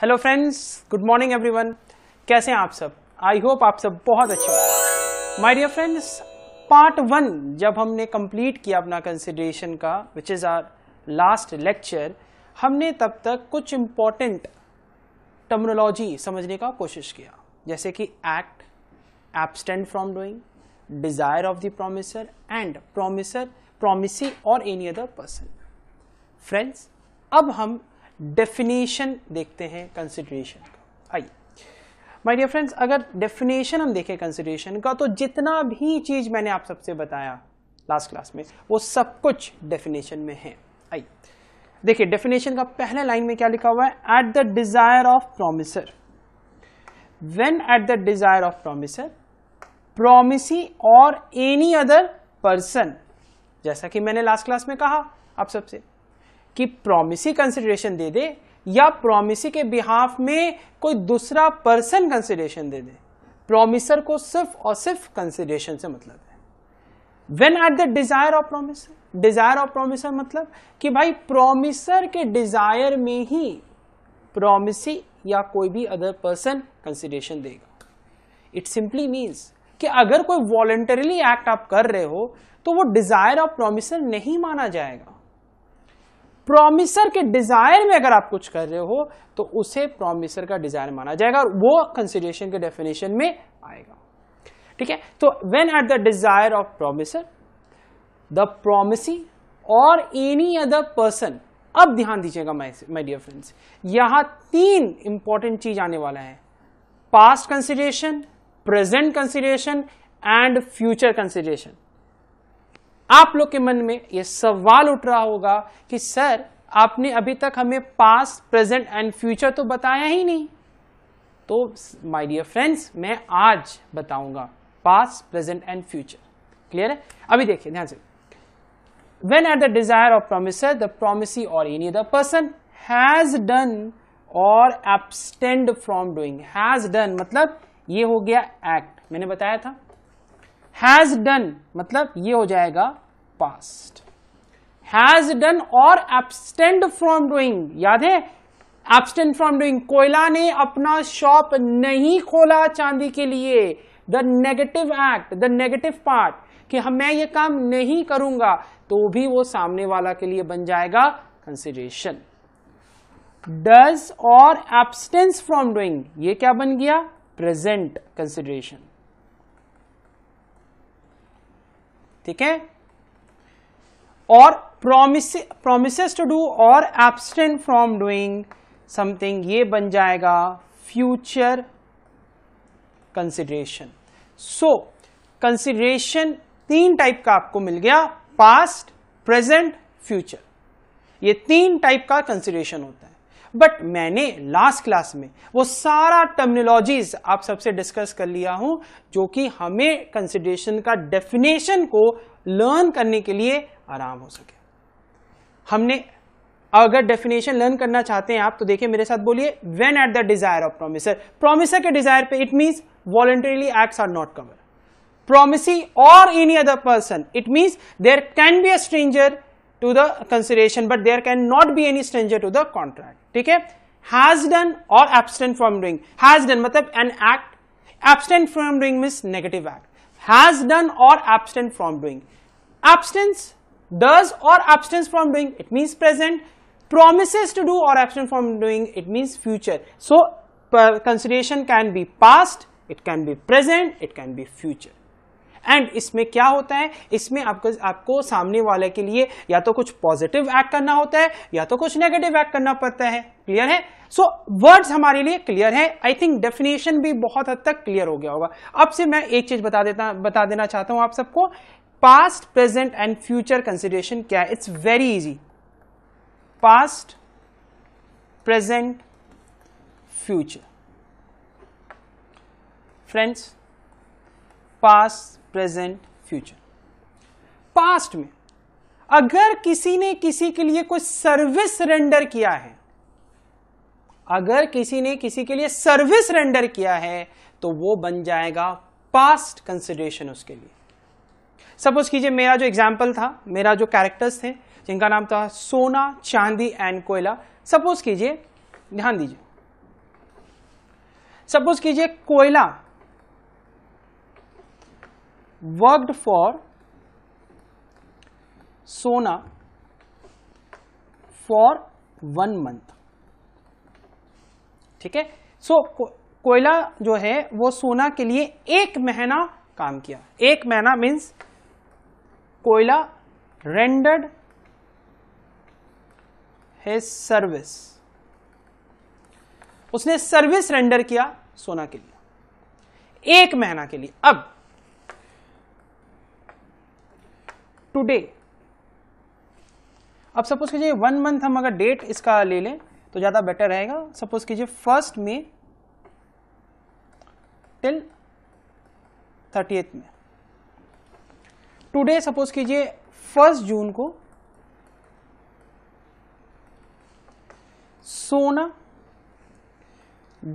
Hello friends good morning everyone कैसे हैं आप सब आई होप आप सब बहुत अच्छे हो my dear friends part one जब हमने कंप्लीट किया अपना कंसिडरेशन का which is our last lecture हमने तब तक कुछ इम्पॉर्टेंट टर्मिनोलॉजी समझने का कोशिश किया जैसे कि act abstained from doing desire of the promisor and promisor promisee और एनी अदर पर्सन फ्रेंड्स अब हम डेफिनेशन देखते हैं कंसिडरेशन का आइए माय डियर फ्रेंड्स अगर डेफिनेशन हम देखें कंसिडरेशन का तो जितना भी चीज़ मैंने आप सबसे बताया लास्ट क्लास में वो सब कुछ डेफिनेशन में है आइए देखिए डेफिनेशन का पहले लाइन में क्या लिखा हुआ है at the desire of promisor when at the desire of promisor promisee और एनी अदर पर्सन जैसा कि मैंने लास्ट क्लास में कहा आप सबसे कि प्रोमिसी कंसिडरेशन दे दे या प्रोमिसी के बिहाफ में कोई दूसरा पर्सन कंसिडरेशन दे दे प्रोमिसर को सिर्फ और सिर्फ कंसिडरेशन से मतलब है when at the desire of promisor desire of promisor मतलब कि भाई प्रोमिसर के डिजायर में ही प्रोमिसी या कोई भी अदर पर्सन कंसिडरेशन देगा इट सिंपली मीन्स कि अगर कोई वॉलेंटरीली एक्ट आप कर रहे हो तो वो डिजायर ऑफ प्रोमिसर नहीं माना जाएगा प्रोमिसर के डिजायर में अगर आप कुछ कर रहे हो तो उसे प्रोमिसर का डिजायर माना जाएगा और वो कंसिडरेशन के डेफिनेशन में आएगा ठीक है तो when at the desire of promisor the promisee और एनी अदर पर्सन अब ध्यान दीजिएगा माई डियर फ्रेंड्स यहां तीन इंपॉर्टेंट चीज आने वाला है past consideration present consideration and future consideration आप लोग के मन में यह सवाल उठ रहा होगा कि सर आपने अभी तक हमें पास्ट प्रेजेंट एंड फ्यूचर तो बताया ही नहीं तो माय डियर फ्रेंड्स मैं आज बताऊंगा past present and future clear है अभी देखिए ध्यान से when at the desire of promise the promise और any the person has done और abstained from doing has done मतलब ये हो गया एक्ट मैंने बताया था हैज डन मतलब ये हो जाएगा पास्ट हैज डन और एबस्टेंड फ्रॉम डूइंग याद है एबस्टेंड फ्रॉम डूइंग कोयला ने अपना शॉप नहीं खोला चांदी के लिए the negative act the negative part कि हम मैं ये काम नहीं करूंगा तो भी वो सामने वाला के लिए बन जाएगा कंसिडरेशन डज और एब्सटेंस फ्रॉम डूइंग ये क्या बन गया प्रेजेंट कंसिडरेशन ठीक है और प्रोमिस प्रोमिस टू डू और एब्सटेंट फ्रॉम डूइंग समथिंग ये बन जाएगा फ्यूचर कंसिडरेशन सो कंसिडरेशन तीन टाइप का आपको मिल गया पास्ट प्रेजेंट फ्यूचर ये तीन टाइप का कंसिडरेशन होता है बट मैंने लास्ट क्लास में वो सारा टर्मिनोलॉजीज आप सबसे डिस्कस कर लिया हूं जो कि हमें कंसिडरेशन का डेफिनेशन को लर्न करने के लिए आराम हो सके हमने अगर डेफिनेशन लर्न करना चाहते हैं आप तो देखिए मेरे साथ बोलिए when at the desire of promisor promisor के डिजायर पे it means voluntarily acts are not cover promisee और any other person it means there can be a stranger to the consideration but there cannot be any stranger to the contract ठीक है has done or abstain from doing has done मतलब an act abstain from doing means negative act has done or abstain from doing abstinence does or abstains from doing it means present promises to do or abstain from doing it means future so consideration can be past it can be present it can be future and इसमें क्या होता है इसमें आपको आपको सामने वाले के लिए या तो कुछ पॉजिटिव एक्ट करना होता है या तो कुछ नेगेटिव एक्ट करना पड़ता है क्लियर है सो so, वर्ड्स हमारे लिए क्लियर है आई थिंक डेफिनेशन भी बहुत हद तक क्लियर हो गया होगा अब से मैं एक चीज बता देता बता देना चाहता हूं आप सबको past present and future consideration क्या है it's very easy past present future friends past present future past में अगर किसी ने किसी के लिए कोई सर्विस रेंडर किया है अगर किसी ने किसी के लिए सर्विस रेंडर किया है तो वो बन जाएगा पास्ट कंसिडरेशन उसके लिए सपोज कीजिए मेरा जो एग्जाम्पल था मेरा जो कैरेक्टर्स थे जिनका नाम था सोना चांदी एंड कोयला सपोज कीजिए ध्यान दीजिए सपोज कीजिए कोयला worked for Sona for one month. ठीक है सो कोयला जो है वो सोना के लिए एक महीना काम किया एक महीना means Koyla rendered his service उसने सर्विस रेंडर किया सोना के लिए एक महीना के लिए अब टुडे अब सपोज कीजिए वन मंथ हम अगर डेट इसका ले लें तो ज़्यादा बेटर रहेगा सपोज कीजिए first May till thirty May today suppose कीजिए फर्स्ट जून को सोना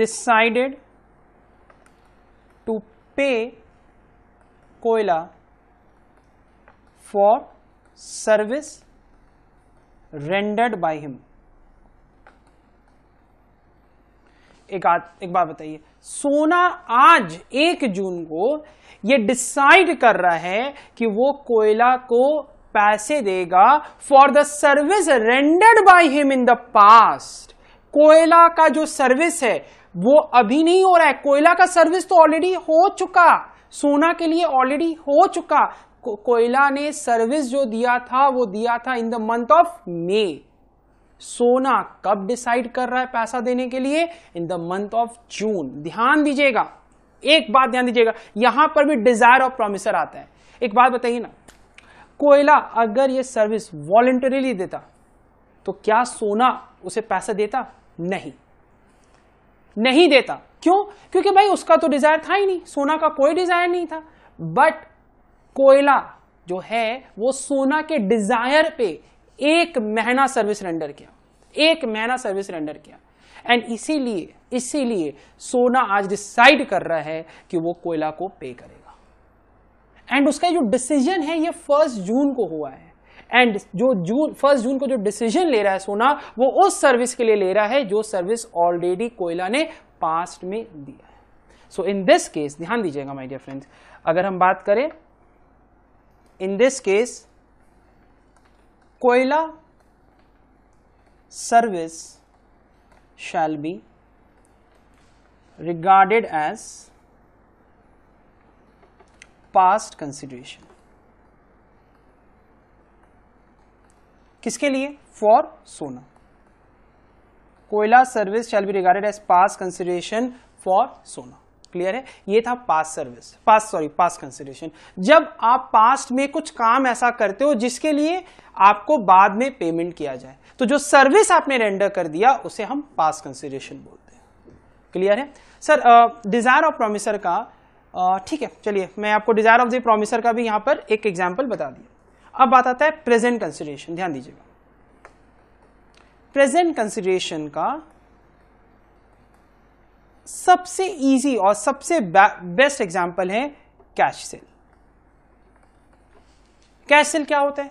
डिसाइडेड टू पे कोयला for service rendered by him एक आ, एक बात बताइए सोना आज एक जून को यह डिसाइड कर रहा है कि वो कोयला को पैसे देगा for the service rendered by him in the past Koyla का जो सर्विस है वो अभी नहीं हो रहा है कोयला का सर्विस तो ऑलरेडी हो चुका सोना के लिए ऑलरेडी हो चुका कोयला ने सर्विस जो दिया था वो दिया था in the month of May Sona कब डिसाइड कर रहा है पैसा देने के लिए in the month of June ध्यान दीजिएगा एक बात ध्यान दीजिएगा यहां पर भी डिजायर ऑफ प्रोमिसर आता है एक बात बताइए ना कोयला अगर ये सर्विस वॉलेंटरीली देता तो क्या सोना उसे पैसा देता नहीं नहीं देता क्यों क्योंकि भाई उसका तो डिजायर था ही नहीं सोना का कोई डिजायर नहीं था बट कोयला जो है वो सोना के डिजायर पे एक महीना सर्विस रेंडर किया एक महीना सर्विस रेंडर किया एंड इसीलिए इसीलिए सोना आज डिसाइड कर रहा है कि वो कोयला को पे करेगा एंड उसका जो डिसीजन है ये फर्स्ट जून को हुआ है एंड जो जून फर्स्ट जून को जो डिसीजन ले रहा है सोना वो उस सर्विस के लिए ले रहा है जो सर्विस ऑलरेडी कोयला ने पास्ट में दिया है सो इन दिस केस ध्यान दीजिएगा माय डियर फ्रेंड्स अगर हम बात करें in this case कोयला service shall be regarded as past consideration किसके लिए for सोना कोयला service shall be regarded as past consideration for Sona clear है ये था past service past sorry past consideration जब आप पास्ट में कुछ काम ऐसा करते हो जिसके लिए आपको बाद में पेमेंट किया जाए तो जो सर्विस आपने रेंडर कर दिया उसे हम पास कंसिडरेशन बोलते हैं क्लियर है सर डिजायर ऑफ प्रोमिसर का uh, ठीक है चलिए मैं आपको डिजायर ऑफ द प्रोमिसर का भी यहां पर एक एग्जाम्पल बता दिया अब बात आता है प्रेजेंट कंसिडरेशन ध्यान दीजिएगा प्रेजेंट कंसिडरेशन का सबसे इजी और सबसे बेस्ट एग्जांपल है कैश सेल कैश सेल क्या होता है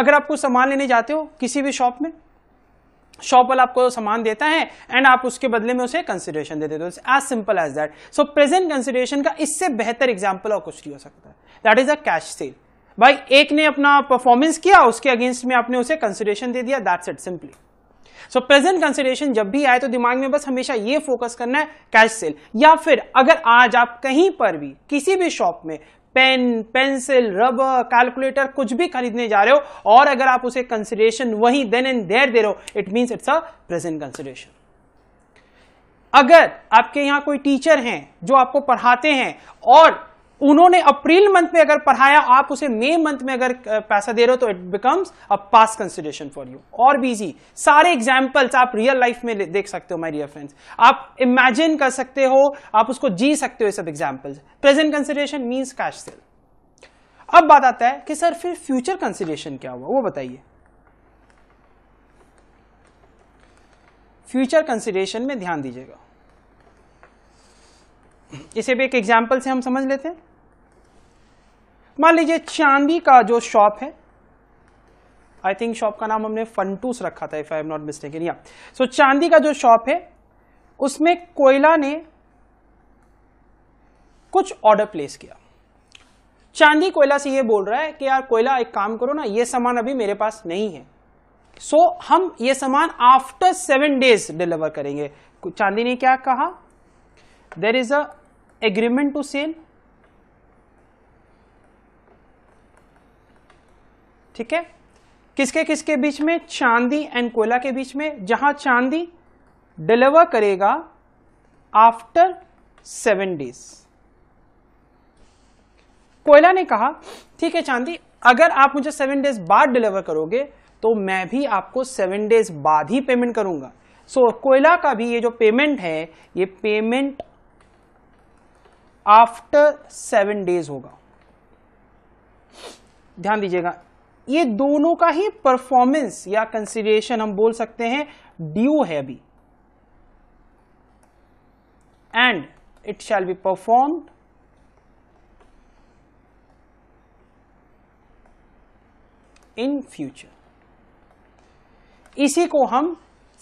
अगर आपको सामान लेने जाते हो किसी भी शॉप में शॉप वाला आपको सामान देता है एंड आप उसके बदले में उसे कंसिडरेशन देते हो as simple as that so present consideration का इससे बेहतर एग्जाम्पल और कुछ नहीं हो सकता है that is a cash sale भाई एक ने अपना परफॉर्मेंस किया उसके अगेंस्ट में आपने उसे कंसिडरेशन दे दिया that's it simply so present consideration जब भी आए तो दिमाग में बस हमेशा ये फोकस करना है कैश सेल या फिर अगर आज आप कहीं पर भी किसी भी शॉप में पेन पेंसिल रबर कैलकुलेटर कुछ भी खरीदने जा रहे हो और अगर आप उसे कंसिडरेशन वहीं देन एंड देर दे रहे हो it means it's a present consideration अगर आपके यहाँ कोई टीचर हैं जो आपको पढ़ाते हैं और उन्होंने अप्रैल मंथ में अगर पढ़ाया आप उसे मई मंथ में अगर पैसा दे रहे हो तो it becomes a past consideration for you और बीजी सारे एग्जाम्पल्स आप रियल लाइफ में देख सकते हो माय डियर फ्रेंड्स आप इमेजिन कर सकते हो आप उसको जी सकते हो ये सब examples present consideration means cash sale अब बात आता है कि सर फिर फ्यूचर कंसिडरेशन क्या हुआ वो बताइए फ्यूचर कंसिडरेशन में ध्यान दीजिएगा इसे भी एक एग्जाम्पल से हम समझ लेते हैं मान लीजिए चांदी का जो शॉप है आई थिंक शॉप का नाम हमने फंटूस रखा था if I am not mistake या सो चांदी का जो शॉप है उसमें कोयला ने कुछ ऑर्डर प्लेस किया चांदी कोयला से ये बोल रहा है कि यार कोयला एक काम करो ना ये सामान अभी मेरे पास नहीं है सो so, हम ये सामान आफ्टर सेवन डेज डिलीवर करेंगे चांदी ने क्या कहा there is agreement to sell ठीक है किसके किसके बीच में चांदी एंड कोयला के बीच में जहां चांदी डिलीवर करेगा आफ्टर सेवन डेज कोयला ने कहा ठीक है चांदी अगर आप मुझे सेवन डेज बाद डिलीवर करोगे तो मैं भी आपको सेवन डेज बाद ही पेमेंट करूंगा सो so, कोयला का भी ये जो पेमेंट है ये पेमेंट आफ्टर सेवन डेज होगा ध्यान दीजिएगा ये दोनों का ही परफॉर्मेंस या कंसिडरेशन हम बोल सकते हैं ड्यू है अभी and it shall be perform in future इसी को हम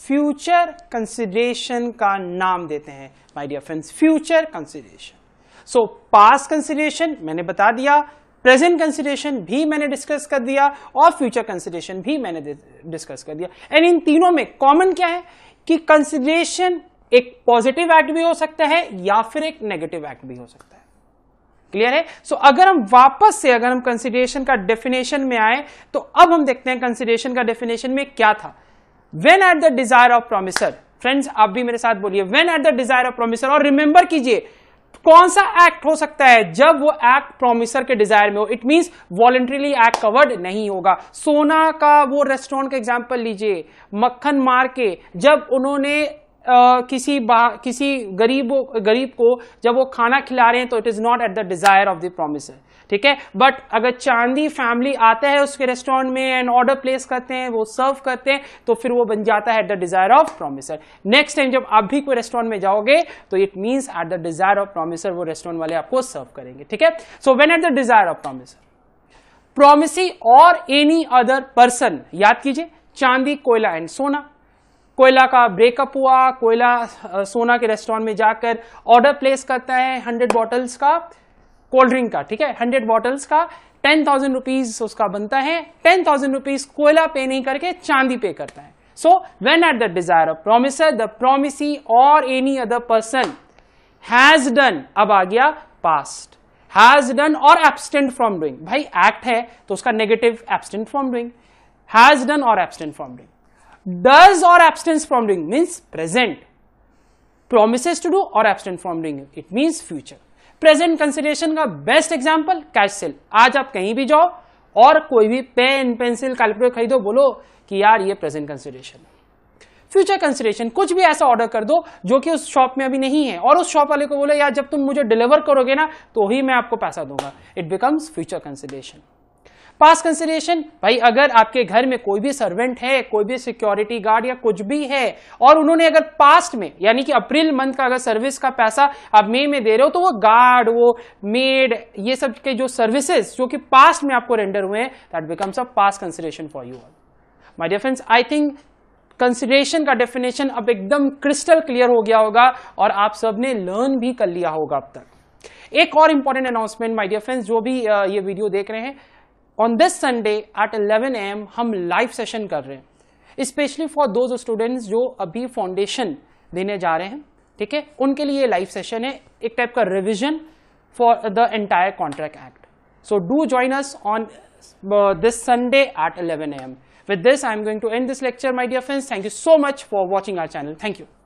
फ्यूचर कंसिडरेशन का नाम देते हैं my dear friends future consideration so past consideration मैंने बता दिया प्रेजेंट कंसिडरेशन भी मैंने डिस्कस कर दिया और फ्यूचर कंसिडरेशन भी मैंने डिस्कस कर दिया एंड इन तीनों में कॉमन क्या है कि कंसिडरेशन एक पॉजिटिव एक्ट भी हो सकता है या फिर एक नेगेटिव एक्ट भी हो सकता है क्लियर है सो so, अगर हम वापस से अगर हम कंसिडरेशन का डेफिनेशन में आए तो अब हम देखते हैं कंसिडरेशन का डेफिनेशन में क्या था when at the desire of promisor friends आप भी मेरे साथ बोलिए when at the desire of promisor और रिमेंबर कीजिए कौन सा एक्ट हो सकता है जब वो एक्ट प्रोमिसर के डिजायर में हो it means voluntarily act covered नहीं होगा सोना का वो रेस्टोरेंट का एग्जाम्पल लीजिए मक्खन मार के जब उन्होंने Uh, किसी किसी गरीब गरीब को जब वो खाना खिला रहे हैं तो it is not at the desire of the promisor ठीक है बट अगर चांदी फैमिली आता है उसके रेस्टोरेंट में एंड ऑर्डर प्लेस करते हैं वो सर्व करते हैं तो फिर वो बन जाता है at the desire of promisor next time जब आप भी कोई रेस्टोरेंट में जाओगे तो it means at the desire of promisor वो रेस्टोरेंट वाले आपको सर्व करेंगे ठीक है so when at the desire of promisor promisee और एनी अदर पर्सन याद कीजिए चांदी कोयला एंड सोना कोयला का ब्रेकअप हुआ कोयला सोना के रेस्टोरेंट में जाकर ऑर्डर प्लेस करता है हंड्रेड बॉटल्स का कोल्ड ड्रिंक का ठीक है हंड्रेड बॉटल्स का टेन थाउजेंड रुपीज उसका बनता है टेन थाउजेंड रुपीज कोयला पे नहीं करके चांदी पे करता है so when at the desire of promise the promisee और any other person has done अब आ गया पास्ट हैज डन और एब्सटेंट फ्रॉम डूइंग भाई एक्ट है तो उसका negative abstained from doing has done और एब्सटेंट फ्रॉम डूइंग डज और abstinence from doing means present promise to do और abstained from doing it means future present consideration का best example cash sale आज आप कहीं भी जाओ और कोई भी पेन पेंसिल कैलकुलेटर खरीदो बोलो कि यार ये प्रेजेंट कंसिडरेशन फ्यूचर कंसिडरेशन कुछ भी ऐसा ऑर्डर कर दो जो कि उस शॉप में अभी नहीं है और उस शॉप वाले को बोलो यार जब तुम मुझे डिलीवर करोगे ना तो ही मैं आपको पैसा दूंगा it becomes future consideration past consideration भाई अगर आपके घर में कोई भी सर्वेंट है कोई भी सिक्योरिटी गार्ड या कुछ भी है और उन्होंने अगर पास्ट में यानी कि अप्रैल मंथ का अगर सर्विस का पैसा आप मई में दे रहे हो तो वो गार्ड वो मेड ये सब के जो सर्विसेज जो कि पास्ट में आपको रेंडर हुए हैं that becomes a past consideration for you all my difference I think consideration का डेफिनेशन अब एकदम क्रिस्टल क्लियर हो गया होगा और आप सब ने लर्न भी कर लिया होगा अब तक एक और important announcement my dear friends जो भी ये वीडियो देख रहे हैं on this Sunday at 11 AM हम लाइव सेशन कर रहे हैं स्पेशली फॉर दोज स्टूडेंट्स जो अभी फाउंडेशन देने जा रहे हैं ठीक है उनके लिए लाइव सेशन है एक टाइप का revision for the entire contract act so do join us on this Sunday at 11 AM this I am going to end this lecture my dear friends thank you so much for watching our channel thank you